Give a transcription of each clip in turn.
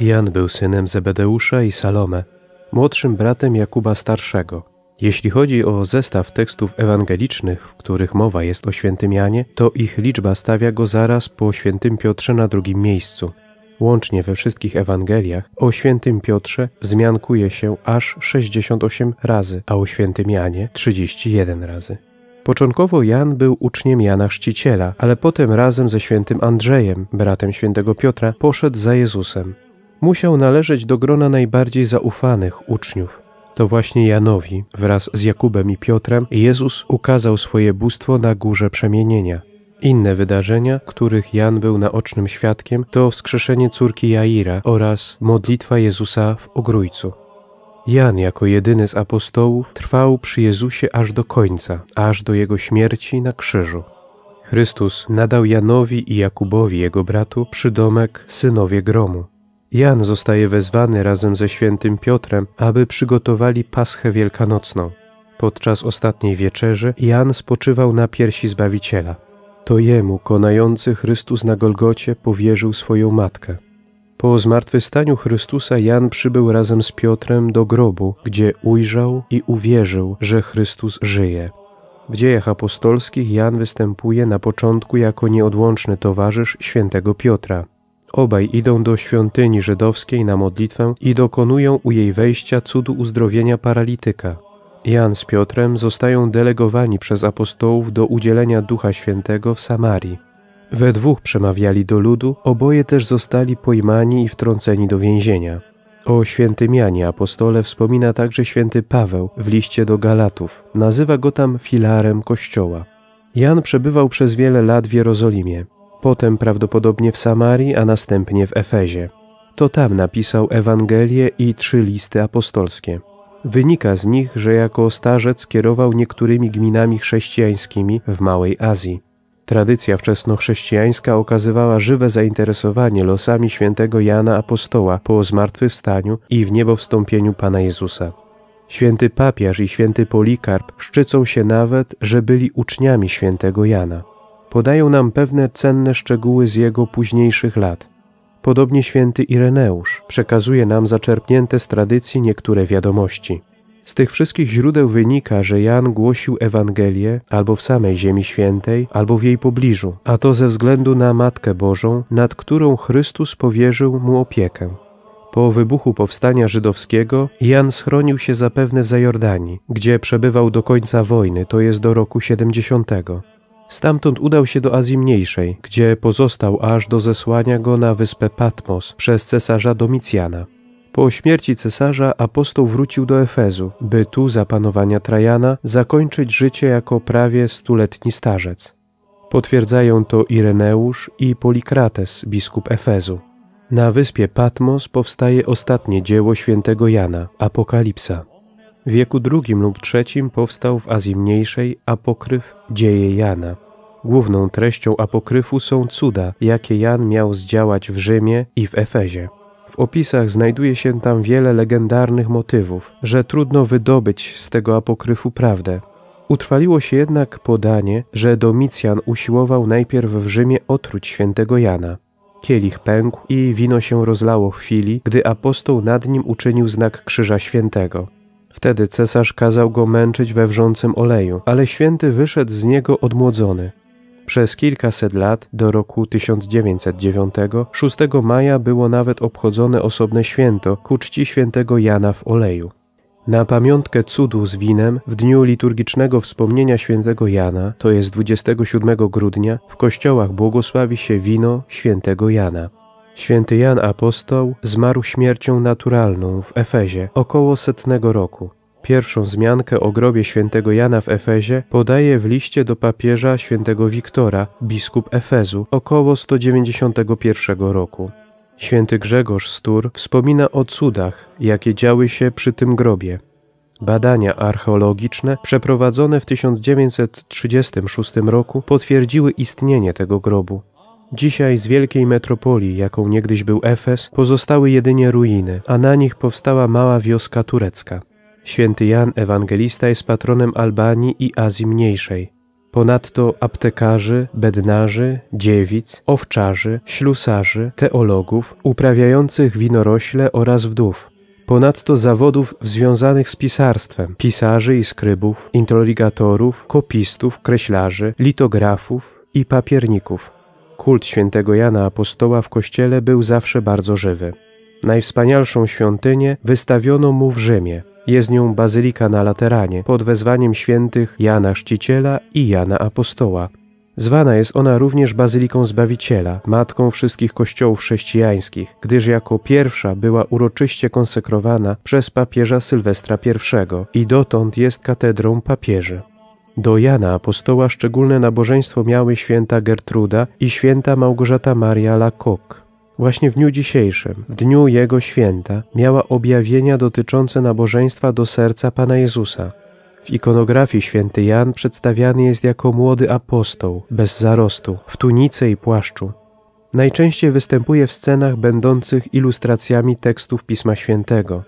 Jan był synem Zebedeusza i Salome, młodszym bratem Jakuba Starszego. Jeśli chodzi o zestaw tekstów ewangelicznych, w których mowa jest o świętym Janie, to ich liczba stawia go zaraz po świętym Piotrze na drugim miejscu. Łącznie we wszystkich Ewangeliach o świętym Piotrze wzmiankuje się aż 68 razy, a o świętym Janie 31 razy. Początkowo Jan był uczniem Jana Chrzciciela, ale potem razem ze świętym Andrzejem, bratem świętego Piotra, poszedł za Jezusem. Musiał należeć do grona najbardziej zaufanych uczniów. To właśnie Janowi wraz z Jakubem i Piotrem Jezus ukazał swoje bóstwo na górze przemienienia. Inne wydarzenia, których Jan był naocznym świadkiem, to wskrzeszenie córki Jaira oraz modlitwa Jezusa w ogrójcu. Jan jako jedyny z apostołów trwał przy Jezusie aż do końca, aż do jego śmierci na krzyżu. Chrystus nadał Janowi i Jakubowi, jego bratu, przydomek synowie gromu. Jan zostaje wezwany razem ze świętym Piotrem, aby przygotowali paschę wielkanocną. Podczas ostatniej wieczerzy Jan spoczywał na piersi Zbawiciela. To jemu konający Chrystus na Golgocie powierzył swoją matkę. Po zmartwychwstaniu Chrystusa Jan przybył razem z Piotrem do grobu, gdzie ujrzał i uwierzył, że Chrystus żyje. W dziejach apostolskich Jan występuje na początku jako nieodłączny towarzysz świętego Piotra. Obaj idą do świątyni żydowskiej na modlitwę i dokonują u jej wejścia cudu uzdrowienia paralityka. Jan z Piotrem zostają delegowani przez apostołów do udzielenia Ducha Świętego w Samarii. We dwóch przemawiali do ludu, oboje też zostali pojmani i wtrąceni do więzienia. O świętym Janie apostole wspomina także święty Paweł w liście do Galatów. Nazywa go tam filarem Kościoła. Jan przebywał przez wiele lat w Jerozolimie, potem prawdopodobnie w Samarii, a następnie w Efezie. To tam napisał Ewangelię i trzy listy apostolskie. Wynika z nich, że jako starzec kierował niektórymi gminami chrześcijańskimi w Małej Azji. Tradycja wczesnochrześcijańska okazywała żywe zainteresowanie losami świętego Jana Apostoła po zmartwychwstaniu i w niebowstąpieniu Pana Jezusa. Święty papież i święty Polikarp szczycą się nawet, że byli uczniami świętego Jana. Podają nam pewne cenne szczegóły z jego późniejszych lat – Podobnie święty Ireneusz przekazuje nam zaczerpnięte z tradycji niektóre wiadomości. Z tych wszystkich źródeł wynika, że Jan głosił Ewangelię albo w samej Ziemi Świętej, albo w jej pobliżu, a to ze względu na Matkę Bożą, nad którą Chrystus powierzył mu opiekę. Po wybuchu powstania żydowskiego Jan schronił się zapewne w Zajordanii, gdzie przebywał do końca wojny, to jest do roku 70. Stamtąd udał się do Azji Mniejszej, gdzie pozostał aż do zesłania go na wyspę Patmos przez cesarza Domicjana. Po śmierci cesarza apostoł wrócił do Efezu, by tu za panowania Trajana zakończyć życie jako prawie stuletni starzec. Potwierdzają to Ireneusz i Polikrates, biskup Efezu. Na wyspie Patmos powstaje ostatnie dzieło świętego Jana, Apokalipsa. W wieku II lub III powstał w Azji Mniejszej apokryf Dzieje Jana. Główną treścią apokryfu są cuda, jakie Jan miał zdziałać w Rzymie i w Efezie. W opisach znajduje się tam wiele legendarnych motywów, że trudno wydobyć z tego apokryfu prawdę. Utrwaliło się jednak podanie, że Domicjan usiłował najpierw w Rzymie otruć świętego Jana. Kielich pękł i wino się rozlało w chwili, gdy apostoł nad nim uczynił znak Krzyża Świętego. Wtedy cesarz kazał go męczyć we wrzącym oleju, ale święty wyszedł z niego odmłodzony. Przez kilkaset lat, do roku 1909, 6 maja było nawet obchodzone osobne święto ku czci świętego Jana w oleju. Na pamiątkę cudu z winem w dniu liturgicznego wspomnienia świętego Jana, to jest 27 grudnia, w kościołach błogosławi się wino świętego Jana. Święty Jan Apostoł zmarł śmiercią naturalną w Efezie około setnego roku. Pierwszą zmiankę o grobie świętego Jana w Efezie podaje w liście do papieża świętego Wiktora, biskup Efezu, około 191 roku. Święty Grzegorz Stur wspomina o cudach, jakie działy się przy tym grobie. Badania archeologiczne przeprowadzone w 1936 roku potwierdziły istnienie tego grobu. Dzisiaj z wielkiej metropolii, jaką niegdyś był Efes, pozostały jedynie ruiny, a na nich powstała mała wioska turecka. Święty Jan Ewangelista jest patronem Albanii i Azji Mniejszej. Ponadto aptekarzy, bednarzy, dziewic, owczarzy, ślusarzy, teologów, uprawiających winorośle oraz wdów. Ponadto zawodów związanych z pisarstwem, pisarzy i skrybów, introligatorów, kopistów, kreślarzy, litografów i papierników. Kult świętego Jana Apostoła w kościele był zawsze bardzo żywy. Najwspanialszą świątynię wystawiono mu w Rzymie. Jest nią bazylika na Lateranie pod wezwaniem świętych Jana Chrzciciela i Jana Apostoła. Zwana jest ona również Bazyliką Zbawiciela, matką wszystkich kościołów chrześcijańskich, gdyż jako pierwsza była uroczyście konsekrowana przez papieża Sylwestra I i dotąd jest katedrą papieży. Do Jana Apostoła szczególne nabożeństwo miały święta Gertruda i święta Małgorzata Maria Lacoque. Właśnie w dniu dzisiejszym, w dniu jego święta, miała objawienia dotyczące nabożeństwa do serca Pana Jezusa. W ikonografii święty Jan przedstawiany jest jako młody apostoł, bez zarostu, w tunice i płaszczu. Najczęściej występuje w scenach będących ilustracjami tekstów Pisma Świętego.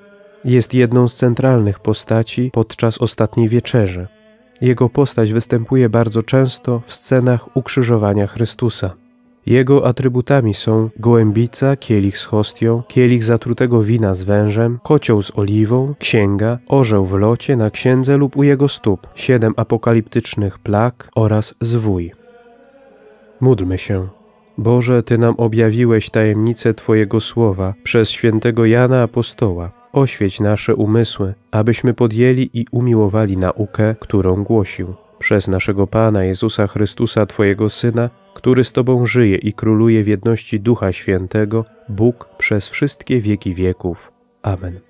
Jest jedną z centralnych postaci podczas ostatniej wieczerzy. Jego postać występuje bardzo często w scenach ukrzyżowania Chrystusa. Jego atrybutami są gołębica, kielich z hostią, kielich zatrutego wina z wężem, kocioł z oliwą, księga, orzeł w locie na księdze lub u jego stóp, siedem apokaliptycznych plak oraz zwój. Módlmy się. Boże, Ty nam objawiłeś tajemnicę Twojego słowa przez świętego Jana Apostoła. Oświeć nasze umysły, abyśmy podjęli i umiłowali naukę, którą głosił. Przez naszego Pana Jezusa Chrystusa, Twojego Syna, który z Tobą żyje i króluje w jedności Ducha Świętego, Bóg przez wszystkie wieki wieków. Amen.